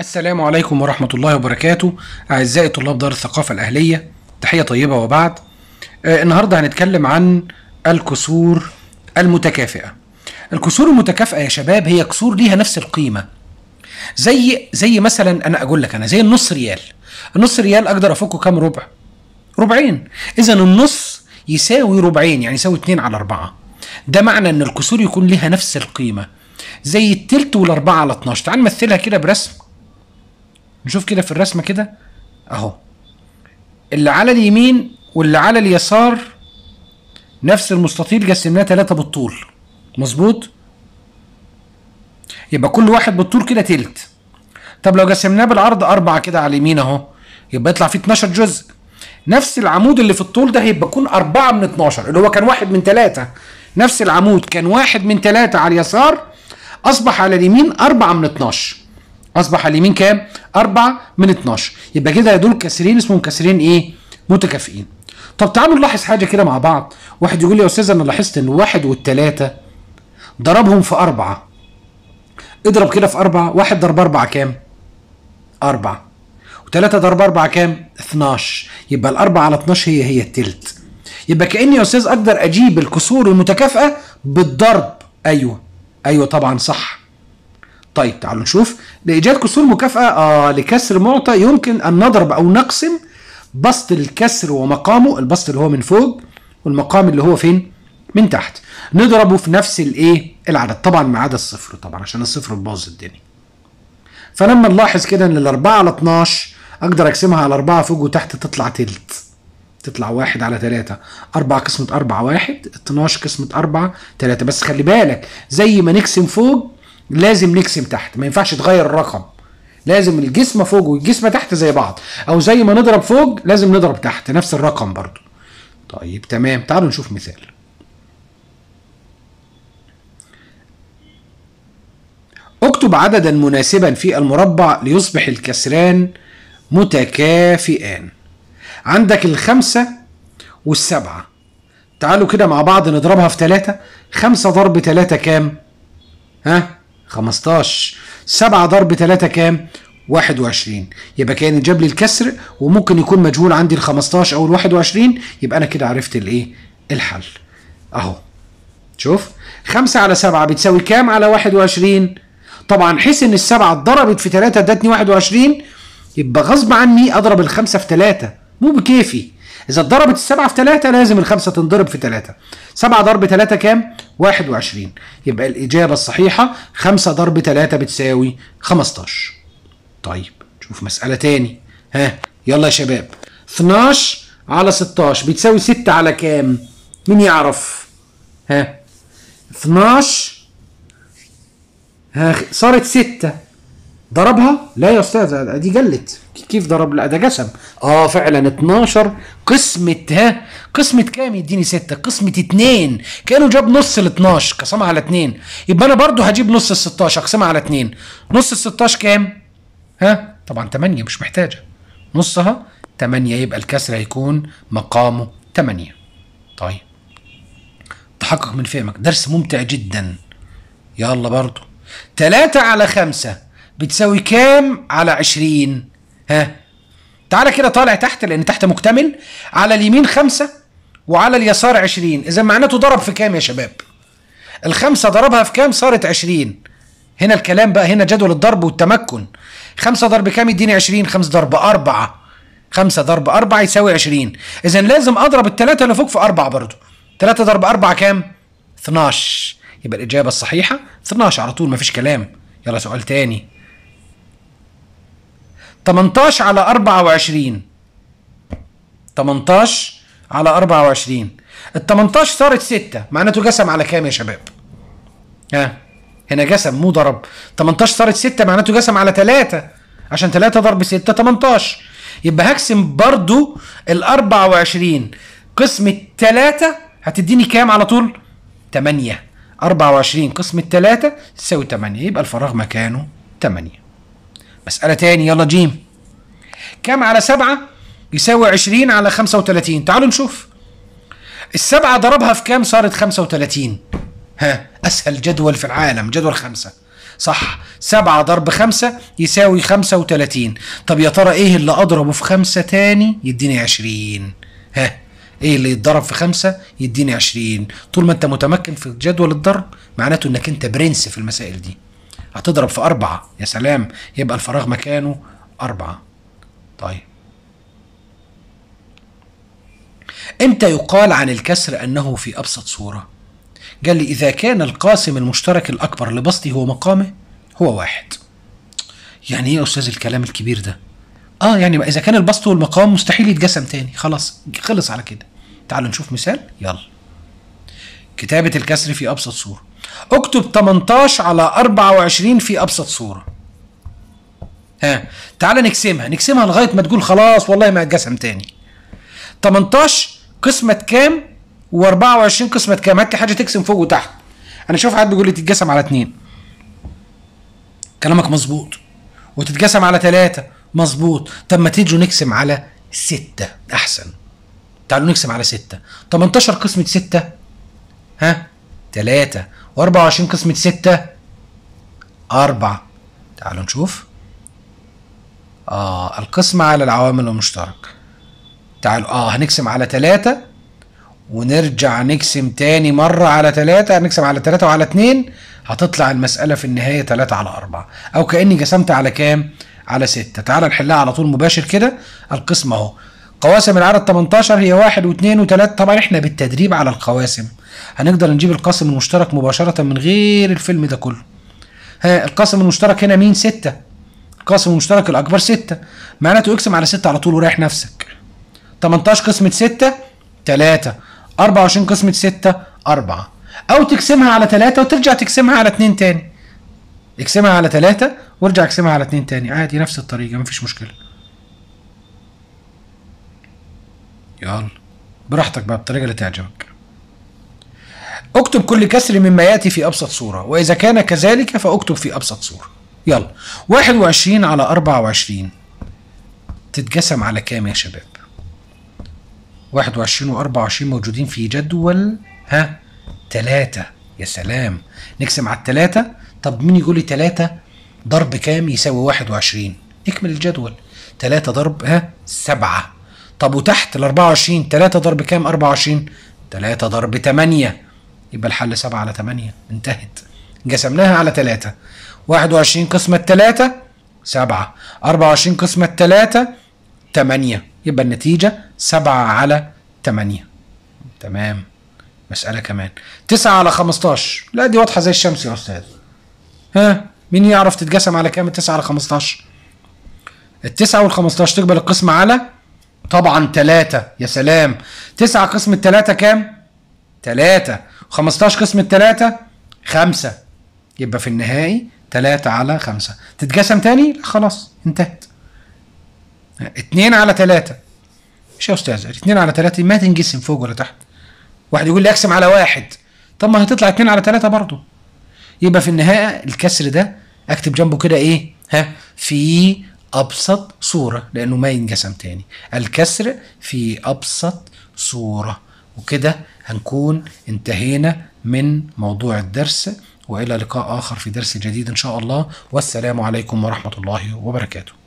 السلام عليكم ورحمة الله وبركاته أعزائي طلاب دار الثقافة الأهلية تحية طيبة وبعد آه، النهاردة هنتكلم عن الكسور المتكافئة الكسور المتكافئة يا شباب هي كسور ليها نفس القيمة زي زي مثلا أنا أقول لك أنا زي النص ريال النص ريال أقدر أفكه كام ربع ربعين إذا النص يساوي ربعين يعني يساوي 2 على 4 ده معنى أن الكسور يكون لها نفس القيمة زي التلت والأربعة على 12 تعال نمثلها كده برسم نشوف كده في الرسمه كده اهو اللي على اليمين واللي على اليسار نفس المستطيل قسمناه ثلاثة بالطول مظبوط يبقى كل واحد بالطول كده تلت طب لو قسمناه بالعرض أربعة كده على اليمين أهو يبقى يطلع فيه 12 جزء نفس العمود اللي في الطول ده هيبقى يكون أربعة من 12 اللي هو كان واحد من ثلاثة نفس العمود كان واحد من ثلاثة على اليسار أصبح على اليمين أربعة من 12 اصبح اليمين كام 4 من 12 يبقى كده دول كسرين اسمهم كسرين ايه متكافئين طب تعالوا نلاحظ حاجه كده مع بعض واحد يقول لي يا استاذ انا لاحظت ان واحد والثلاثه ضربهم في أربعة اضرب كده في أربعة واحد ضرب أربعة كام أربعة وتلاتة ضرب أربعة كام 12 يبقى الأربعة على 12 هي هي التلت يبقى كأني يا أستاذ أقدر أجيب الكسور المتكافئة بالضرب أيوه أيوه طبعا صح طيب تعالوا نشوف لإيجاد كسور مكافأة آه لكسر معطى يمكن أن نضرب أو نقسم بسط الكسر ومقامه البسط اللي هو من فوق والمقام اللي هو فين؟ من تحت نضربه في نفس الايه؟ العدد طبعا ما عدا الصفر طبعا عشان الصفر باظ الدنيا. فلما نلاحظ كده ان ال 4 على 12 اقدر اقسمها على 4 فوق وتحت تطلع تلت تطلع 1 على 3 4 قسمة 4 1 12 قسمة 4 3 بس خلي بالك زي ما نقسم فوق لازم نكسم تحت ما ينفعش تغير الرقم لازم الجسم فوق والجسم تحت زي بعض او زي ما نضرب فوق لازم نضرب تحت نفس الرقم برضو طيب تمام تعالوا نشوف مثال اكتب عددا مناسبا في المربع ليصبح الكسران متكافئان عندك الخمسة والسبعة تعالوا كده مع بعض نضربها في ثلاثة خمسة ضرب ثلاثة كام؟ ها؟ 15 7 ضرب 3 كام 21 يبقى كان جاب لي الكسر وممكن يكون مجهول عندي ال 15 او ال 21 يبقى انا كده عرفت الايه الحل اهو شوف 5 على 7 بتساوي كام على 21 طبعا حيث ان السبعه اتضربت في 3 ادتني 21 يبقى غصب عني اضرب الخمسه في 3 مو بكيفي اذا اتضربت السبعه في ثلاثة لازم الخمسه تنضرب في ثلاثة سبعة ضرب ثلاثة كام 21 يبقى الاجابه الصحيحه 5 ضرب ثلاثة بتساوي 15 طيب نشوف مساله تاني ها يلا يا شباب 12 على 16 بتساوي 6 على كام مين يعرف ها 12 ها صارت 6 ضربها لا يا استاذ دي جلت كيف ضرب لا ده جسم اه فعلا 12 قسمه ها قسمه كام يديني 6 قسمه 2 كانوا جاب نص ال 12 قسمها على 2 يبقى انا برضو هجيب نص ال 16 اقسمها على 2 نص ال 16 كام ها طبعا 8 مش محتاجه نصها 8 يبقى الكسر هيكون مقامه 8 طيب تحقق من فهمك درس ممتع جدا يلا برضو 3 على 5 بتساوي كام على 20 ها تعالى كده طالع تحت لان تحت مكتمل على اليمين 5 وعلى اليسار 20 اذا معناته ضرب في كام يا شباب الخمسة ضربها في كام صارت 20 هنا الكلام بقى هنا جدول الضرب والتمكن 5 ضرب كام يديني 20 5 ضرب 4 5 ضرب 4 يساوي 20 اذا لازم اضرب الثلاثة اللي فوق في 4 برضه 3 ضرب 4 كام 12 يبقى الاجابة الصحيحة 12 على طول مفيش كلام يلا سؤال تاني 18 على 24 18 على 24 ال 18 صارت 6 معناته جسم على كام يا شباب؟ ها هنا جسم مو ضرب 18 صارت 6 معناته جسم على 3 عشان 3 ضرب 6 18 يبقى هقسم برضو ال 24 قسم 3 هتديني كام على طول؟ 8 24 قسم 3 تساوي 8 يبقى الفراغ مكانه 8 مسألة تاني يلا جيم كام على سبعة يساوي عشرين على خمسة وتلاتين تعالوا نشوف السبعة ضربها في كام صارت خمسة وتلاتين ها أسهل جدول في العالم جدول خمسة صح سبعة ضرب خمسة يساوي خمسة وتلاتين طب يا ترى ايه اللي اضربه في خمسة تاني يديني عشرين ها ايه اللي يتضرب في خمسة يديني عشرين طول ما انت متمكن في جدول الضرب معناته انك انت برنس في المسائل دي هتضرب في أربعة يا سلام يبقى الفراغ مكانه أربعة طيب امتى يقال عن الكسر أنه في أبسط صورة؟ قال لي إذا كان القاسم المشترك الأكبر لبسطي هو مقامه هو واحد يعني إيه يا أستاذ الكلام الكبير ده؟ اه يعني اذا كان البسط والمقام مستحيل يتجسم تاني خلاص خلص على كده تعالوا نشوف مثال يلا كتابة الكسر في أبسط صورة اكتب 18 على 24 في ابسط صوره ها تعالى نقسمها نقسمها لغايه ما تقول خلاص والله ما اتجسم تاني 18 قسمه كام و24 قسمه كام هات لي حاجه تقسم فوق وتحت انا شوف حد بيقول لي تتقسم على 2 كلامك مظبوط وتتقسم على 3 مظبوط طب ما تيجوا نقسم على 6 احسن تعالوا نقسم على 6 18 قسمة 6 ها 3 و24 قسمة 6 4 تعالوا نشوف اه القسمة على العوامل المشترك تعالوا اه هنقسم على 3 ونرجع نقسم تاني مرة على 3 هنقسم على 3 وعلى 2 هتطلع المسألة في النهاية 3 على 4 أو كأني قسمت على كام؟ على 6 تعالوا نحلها على طول مباشر كده القسمة اهو قواسم العدد 18 هي 1 و2 و3 طبعا احنا بالتدريب على القواسم هنقدر نجيب القاسم المشترك مباشره من غير الفيلم ده كله ها القاسم المشترك هنا مين 6 القاسم المشترك الاكبر 6 معناته اقسم على 6 على طول وريح نفسك 18 قسمه 6 3 24 قسمه 6 4 او تقسمها على 3 وترجع تقسمها على 2 تاني اقسمها على 3 وارجع اقسمها على 2 تاني عادي نفس الطريقه مفيش مشكله يلا براحتك بقى بالطريقه اللي تعجبك اكتب كل كسر مما ياتي في ابسط صوره واذا كان كذلك فاكتب في ابسط صوره يلا 21 على 24 تتقسم على كام يا شباب 21 و 24 موجودين في جدول ها تلاتة يا سلام نقسم على الثلاثة طب مين يقول لي ثلاثة ضرب كام يساوي 21 اكمل الجدول 3 ضرب ها 7 طب وتحت ال 24 3 ضرب كام 24 3 ضرب 8 يبقى الحل 7 على 8 انتهت قسمناها على 3 21 قسمة 3 7 24 قسمة 3 8 يبقى النتيجة 7 على 8 تمام مسألة كمان 9 على 15 لا دي واضحة زي الشمس يا أستاذ ها مين يعرف تتقسم على كام التسعة على 15 التسعة وال 15 تقبل القسمة على طبعا تلاتة يا سلام تسعة قسم التلاتة كام؟ تلاتة وخمستاش قسم التلاتة خمسة يبقى في النهائي تلاتة على خمسة تتقسم تاني؟ لا خلاص انتهت اتنين على تلاتة مش يا أستاذ اتنين على تلاتة ما تنجسم فوق ولا تحت واحد يقول لي اقسم على واحد طب ما هتطلع اتنين على تلاتة برضه يبقى في النهاية الكسر ده اكتب جنبه كده ايه؟ ها في ابسط صوره لانه ما ينقسم تاني الكسر في ابسط صوره وكده هنكون انتهينا من موضوع الدرس والى لقاء اخر في درس جديد ان شاء الله والسلام عليكم ورحمه الله وبركاته